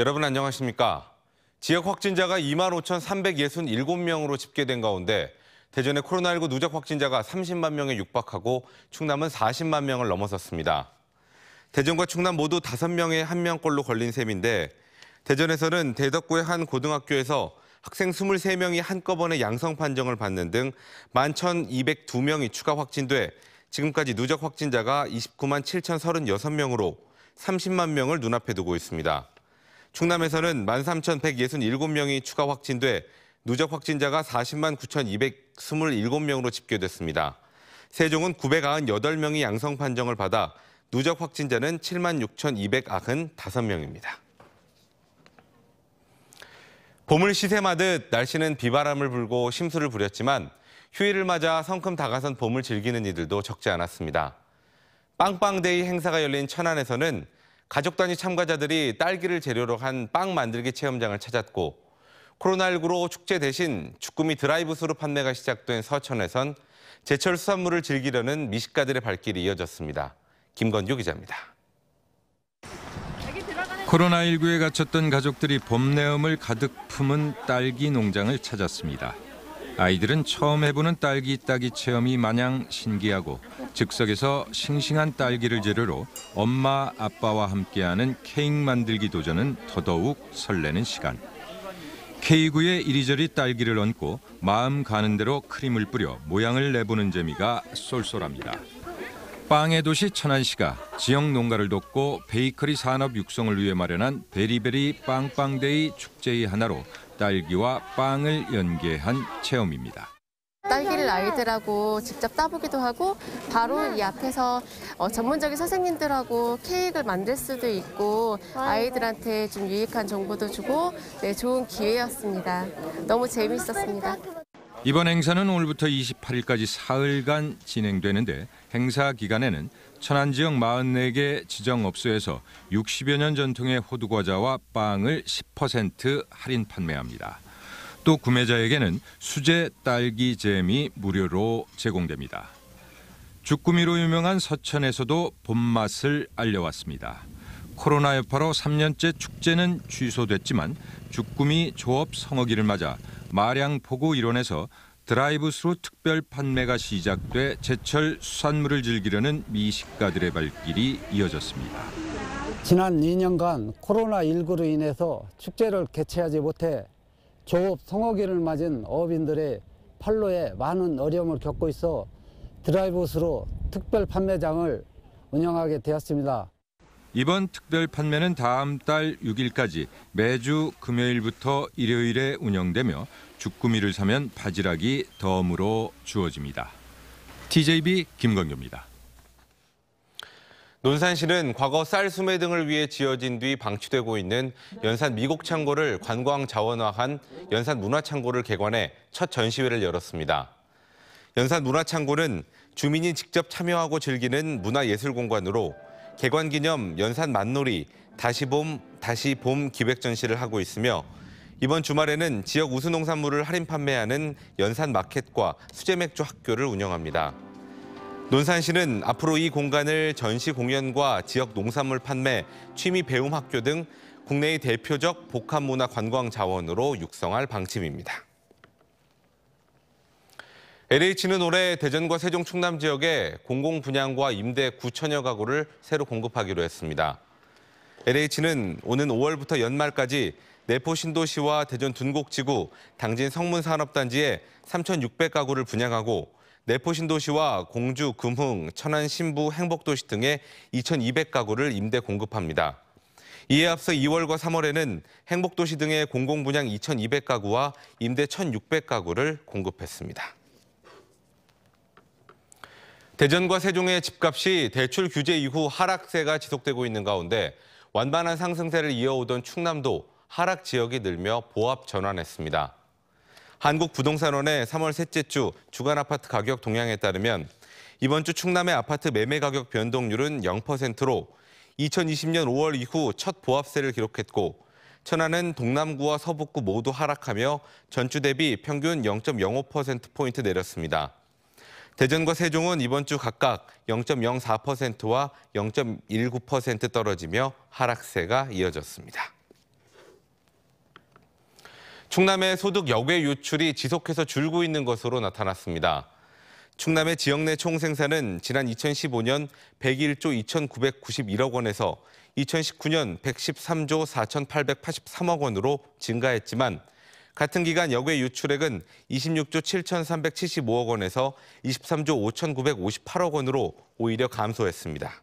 여러분 안녕하십니까? 지역 확진자가 2만 5,367명으로 집계된 가운데 대전의 코로나19 누적 확진자가 30만 명에 육박하고 충남은 40만 명을 넘어섰습니다. 대전과 충남 모두 5명에 1명꼴로 걸린 셈인데 대전에서는 대덕구의 한 고등학교에서 학생 23명이 한꺼번에 양성 판정을 받는 등 11,202명이 추가 확진돼 지금까지 누적 확진자가 29만 7,036명으로 30만 명을 눈앞에 두고 있습니다. 충남에서는 13,167명이 추가 확진돼 누적 확진자가 40만 9,227명으로 집계됐습니다. 세종은 998명이 양성 판정을 받아 누적 확진자는 7만 6,295명입니다. 봄을 시샘하듯 날씨는 비바람을 불고 심수를 부렸지만 휴일을 맞아 성큼 다가선 봄을 즐기는 이들도 적지 않았습니다. 빵빵데이 행사가 열린 천안에서는 가족 단위 참가자들이 딸기를 재료로 한 빵 만들기 체험장을 찾았고 코로나19로 축제 대신 주꾸미 드라이브스루 판매가 시작된 서천에선 제철 수산물을 즐기려는 미식가들의 발길이 이어졌습니다. 김건규 기자입니다. 코로나19에 갇혔던 가족들이 봄 내음을 가득 품은 딸기 농장을 찾았습니다. 아이들은 처음 해보는 딸기 따기 체험이 마냥 신기하고 즉석에서 싱싱한 딸기를 재료로 엄마 아빠와 함께하는 케이크 만들기 도전은 더더욱 설레는 시간. 케이크에 이리저리 딸기를 얹고 마음 가는 대로 크림을 뿌려 모양을 내보는 재미가 쏠쏠합니다. 빵의 도시 천안시가 지역 농가를 돕고 베이커리 산업 육성을 위해 마련한 베리베리 빵빵데이 축제의 하나로 딸기와 빵을 연계한 체험입니다. 딸기를 아들하고 직접 따보기도 하고 바로 이 앞에서 어, 전문적인 선생님들하고 케이크를 만들 수도 있고 아이들한테 좀 유익한 정보도 주고 네, 좋은 기회였습니다. 너무 재미있었습니다. 이번 행사는 오늘부터 28일까지 사흘간 진행되는데 행사 기간에는 천안 지역 44개 지정업소에서 60여 년 전통의 호두과자와 빵을 10% 할인 판매합니다. 또 구매자에게는 수제 딸기 잼이 무료로 제공됩니다. 죽꾸미로 유명한 서천에서도 봄맛을 알려왔습니다. 코로나 여파로 3년째 축제는 취소됐지만 죽꾸미 조업 성어기를 맞아 마량포구 일원에서 드라이브스루 특별 판매가 시작돼 제철 수산물을 즐기려는 미식가들의 발길이 이어졌습니다. 지난 2년간 코로나19로 인해서 축제를 개최하지 못해 조업 성어기를 맞은 어업인들의 판로에 많은 어려움을 겪고 있어 드라이브스루 특별 판매장을 운영하게 되었습니다. 이번 특별 판매는 다음 달 6일까지 매주 금요일부터 일요일에 운영되며 주꾸미를 사면 바지락이 덤으로 주어집니다. TJB 김광규입니다. 논산시는 과거 쌀수매 등을 위해 지어진 뒤 방치되고 있는 연산 미곡창고를 관광 자원화한 연산 문화창고를 개관해 첫 전시회를 열었습니다. 연산 문화창고는 주민이 직접 참여하고 즐기는 문화예술공간으로 개관기념 연산 만놀이 다시 봄 다시 봄 기획 전시를 하고 있으며 이번 주말에는 지역 우수 농산물을 할인 판매하는 연산 마켓과 수제 맥주 학교를 운영합니다. 논산시는 앞으로 이 공간을 전시 공연과 지역 농산물 판매, 취미 배움 학교 등 국내의 대표적 복합문화 관광 자원으로 육성할 방침입니다. LH는 올해 대전과 세종 충남 지역에 공공 분양과 임대 9천여 가구를 새로 공급하기로 했습니다. LH는 오는 5월부터 연말까지 내포 신도시와 대전 둔곡지구, 당진 성문산업단지에 3,600가구를 분양하고 내포 신도시와 공주, 금흥, 천안, 신부, 행복도시 등에 2,200가구를 임대 공급합니다. 이에 앞서 2월과 3월에는 행복도시 등의 공공분양 2,200가구와 임대 1,600가구를 공급했습니다. 대전과 세종의 집값이 대출 규제 이후 하락세가 지속되고 있는 가운데 완만한 상승세를 이어오던 충남도 하락 지역이 늘며 보합 전환했습니다. 한국부동산원의 3월 셋째 주 주간 아파트 가격 동향에 따르면 이번 주 충남의 아파트 매매 가격 변동률은 0%로 2020년 5월 이후 첫 보합세를 기록했고 천안은 동남구와 서북구 모두 하락하며 전주 대비 평균 0.05%포인트 내렸습니다. 대전과 세종은 이번 주 각각 0.04%와 0.19% 떨어지며 하락세가 이어졌습니다. 충남의 소득 역외 유출이 지속해서 줄고 있는 것으로 나타났습니다. 충남의 지역 내 총생산은 지난 2015년 101조 2,991억 원에서 2019년 113조 4,883억 원으로 증가했지만 같은 기간 여외 유출액은 26조 7,375억 원에서 23조 5,958억 원으로 오히려 감소했습니다.